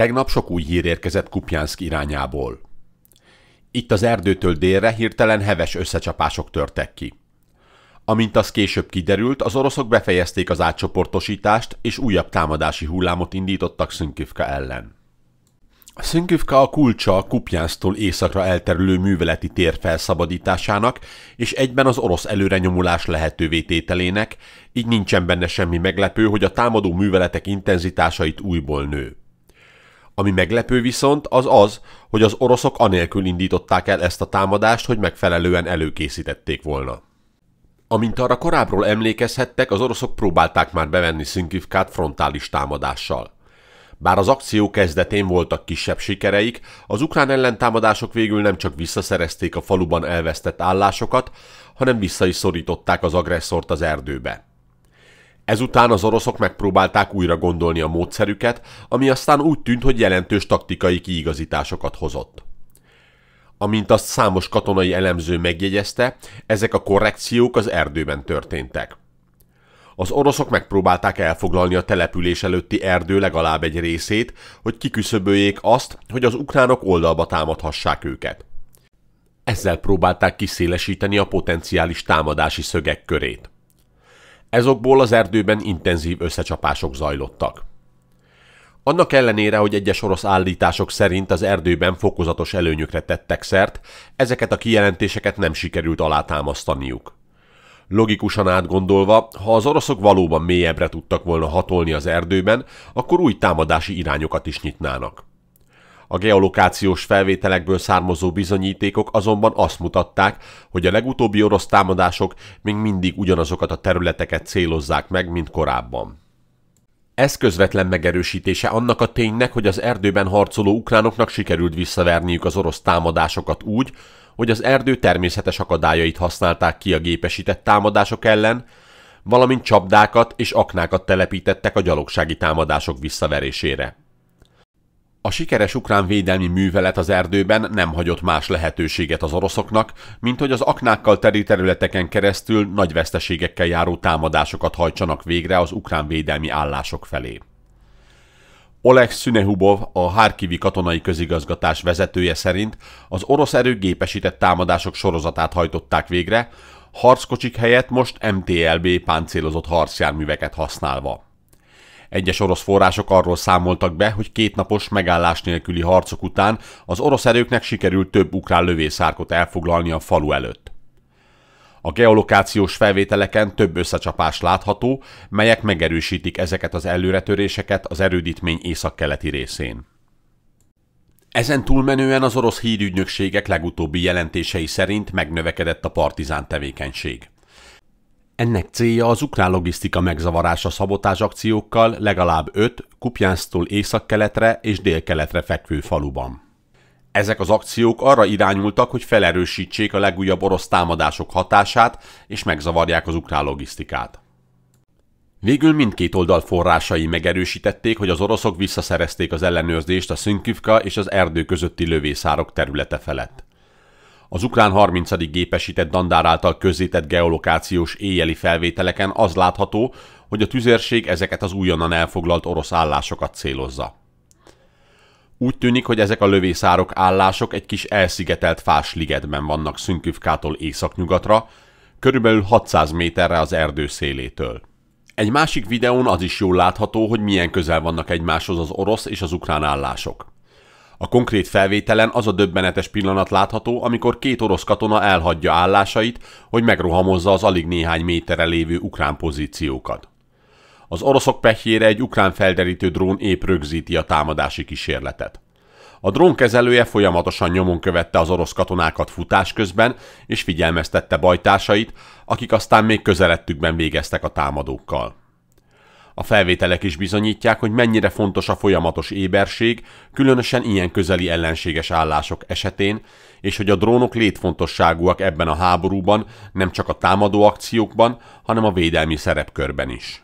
Tegnap sok új hír érkezett Kupjánszk irányából. Itt az erdőtől délre hirtelen heves összecsapások törtek ki. Amint az később kiderült, az oroszok befejezték az átcsoportosítást, és újabb támadási hullámot indítottak Szünkivka ellen. Szünkivka a kulcsa Kupjánztól északra elterülő műveleti tér felszabadításának, és egyben az orosz előrenyomulás lehetővé tételének, így nincsen benne semmi meglepő, hogy a támadó műveletek intenzitásait újból nő. Ami meglepő viszont az az, hogy az oroszok anélkül indították el ezt a támadást, hogy megfelelően előkészítették volna. Amint arra korábbról emlékezhettek, az oroszok próbálták már bevenni Szinkivkát frontális támadással. Bár az akció kezdetén voltak kisebb sikereik, az ukrán ellentámadások végül nem csak visszaszerezték a faluban elvesztett állásokat, hanem vissza is szorították az agresszort az erdőbe. Ezután az oroszok megpróbálták újra gondolni a módszerüket, ami aztán úgy tűnt, hogy jelentős taktikai kiigazításokat hozott. Amint azt számos katonai elemző megjegyezte, ezek a korrekciók az erdőben történtek. Az oroszok megpróbálták elfoglalni a település előtti erdő legalább egy részét, hogy kiküszöböljék azt, hogy az ukránok oldalba támadhassák őket. Ezzel próbálták kiszélesíteni a potenciális támadási szögek körét. Ezokból az erdőben intenzív összecsapások zajlottak. Annak ellenére, hogy egyes orosz állítások szerint az erdőben fokozatos előnyökre tettek szert, ezeket a kijelentéseket nem sikerült alátámasztaniuk. Logikusan átgondolva, ha az oroszok valóban mélyebbre tudtak volna hatolni az erdőben, akkor új támadási irányokat is nyitnának. A geolokációs felvételekből származó bizonyítékok azonban azt mutatták, hogy a legutóbbi orosz támadások még mindig ugyanazokat a területeket célozzák meg, mint korábban. Ez közvetlen megerősítése annak a ténynek, hogy az erdőben harcoló ukránoknak sikerült visszaverniük az orosz támadásokat úgy, hogy az erdő természetes akadályait használták ki a gépesített támadások ellen, valamint csapdákat és aknákat telepítettek a gyalogsági támadások visszaverésére. A sikeres ukrán védelmi művelet az erdőben nem hagyott más lehetőséget az oroszoknak, mint hogy az aknákkal teri területeken keresztül nagy veszteségekkel járó támadásokat hajtsanak végre az ukrán védelmi állások felé. Oleg Szünehubov, a Harkivi katonai közigazgatás vezetője szerint az orosz erők gépesített támadások sorozatát hajtották végre, harckocsik helyett most MTLB páncélozott harcjárműveket használva. Egyes orosz források arról számoltak be, hogy kétnapos megállás nélküli harcok után az orosz erőknek sikerült több ukrán lövészárkot elfoglalni a falu előtt. A geolokációs felvételeken több összecsapás látható, melyek megerősítik ezeket az előretöréseket az erődítmény északkeleti részén. Ezen túlmenően az orosz hírügynökségek legutóbbi jelentései szerint megnövekedett a partizán tevékenység. Ennek célja az ukrán logisztika megzavarása szabotás akciókkal legalább 5 Kupjánztól északkeletre és délkeletre fekvő faluban. Ezek az akciók arra irányultak, hogy felerősítsék a legújabb orosz támadások hatását és megzavarják az ukrán logisztikát. Végül mindkét oldal forrásai megerősítették, hogy az oroszok visszaszerezték az ellenőrzést a Szünkivka és az erdő közötti lövészárok területe felett. Az ukrán 30. gépesített dandár által közzétett geolokációs éjjeli felvételeken az látható, hogy a tüzérség ezeket az újonnan elfoglalt orosz állásokat célozza. Úgy tűnik, hogy ezek a lövészárok állások egy kis elszigetelt fás ligedben vannak Szünkivkától északnyugatra, körülbelül 600 méterre az erdő szélétől. Egy másik videón az is jól látható, hogy milyen közel vannak egymáshoz az orosz és az ukrán állások. A konkrét felvételen az a döbbenetes pillanat látható, amikor két orosz katona elhagyja állásait, hogy megrohamozza az alig néhány méterre lévő ukrán pozíciókat. Az oroszok pehjére egy ukrán felderítő drón épp rögzíti a támadási kísérletet. A drón kezelője folyamatosan nyomon követte az orosz katonákat futás közben, és figyelmeztette bajtársait, akik aztán még közelettükben végeztek a támadókkal. A felvételek is bizonyítják, hogy mennyire fontos a folyamatos éberség, különösen ilyen közeli ellenséges állások esetén, és hogy a drónok létfontosságúak ebben a háborúban, nem csak a támadó akciókban, hanem a védelmi szerepkörben is.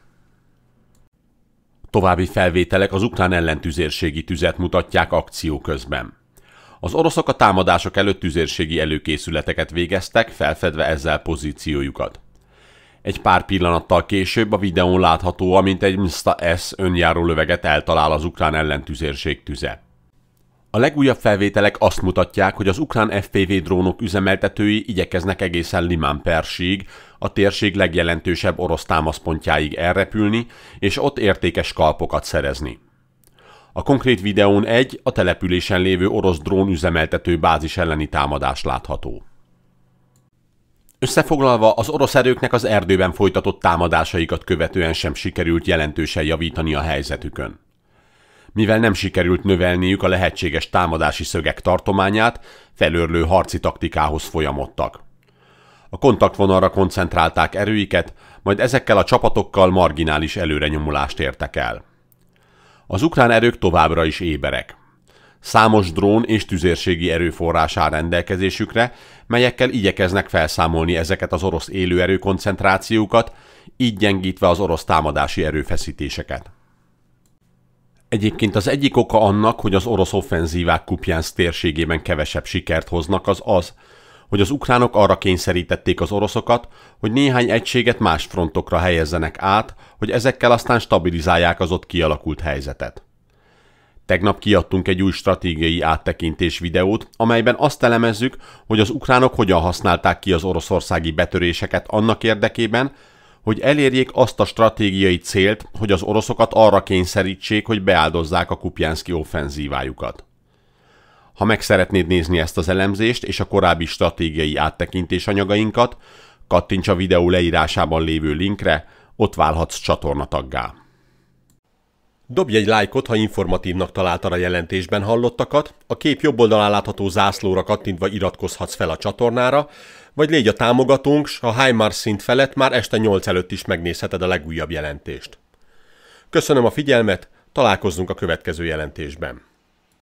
További felvételek az ukrán ellentüzérségi tüzet mutatják akció közben. Az oroszok a támadások előtt tüzérségi előkészületeket végeztek, felfedve ezzel pozíciójukat. Egy pár pillanattal később a videón látható, amint egy Mr. S önjáró löveget eltalál az ukrán ellentüzérség tüze. A legújabb felvételek azt mutatják, hogy az ukrán FPV drónok üzemeltetői igyekeznek egészen Limán Persig, a térség legjelentősebb orosz támaszpontjáig elrepülni, és ott értékes kalpokat szerezni. A konkrét videón egy, a településen lévő orosz drón üzemeltető bázis elleni támadás látható. Összefoglalva, az orosz erőknek az erdőben folytatott támadásaikat követően sem sikerült jelentősen javítani a helyzetükön. Mivel nem sikerült növelniük a lehetséges támadási szögek tartományát, felörlő harci taktikához folyamodtak. A kontaktvonalra koncentrálták erőiket, majd ezekkel a csapatokkal marginális előrenyomulást értek el. Az ukrán erők továbbra is éberek számos drón és tüzérségi erőforrás áll rendelkezésükre, melyekkel igyekeznek felszámolni ezeket az orosz élőerő koncentrációkat, így gyengítve az orosz támadási erőfeszítéseket. Egyébként az egyik oka annak, hogy az orosz offenzívák Kupjánsz térségében kevesebb sikert hoznak, az az, hogy az ukránok arra kényszerítették az oroszokat, hogy néhány egységet más frontokra helyezzenek át, hogy ezekkel aztán stabilizálják az ott kialakult helyzetet. Tegnap kiadtunk egy új stratégiai áttekintés videót, amelyben azt elemezzük, hogy az ukránok hogyan használták ki az oroszországi betöréseket annak érdekében, hogy elérjék azt a stratégiai célt, hogy az oroszokat arra kényszerítsék, hogy beáldozzák a kupjánszki offenzívájukat. Ha meg szeretnéd nézni ezt az elemzést és a korábbi stratégiai áttekintés anyagainkat, kattints a videó leírásában lévő linkre, ott válhatsz csatornataggá. Dobj egy lájkot, ha informatívnak találtad a jelentésben hallottakat, a kép jobb oldalán látható zászlóra kattintva iratkozhatsz fel a csatornára, vagy légy a támogatónk, s a HIMARS szint felett már este 8 előtt is megnézheted a legújabb jelentést. Köszönöm a figyelmet, találkozzunk a következő jelentésben.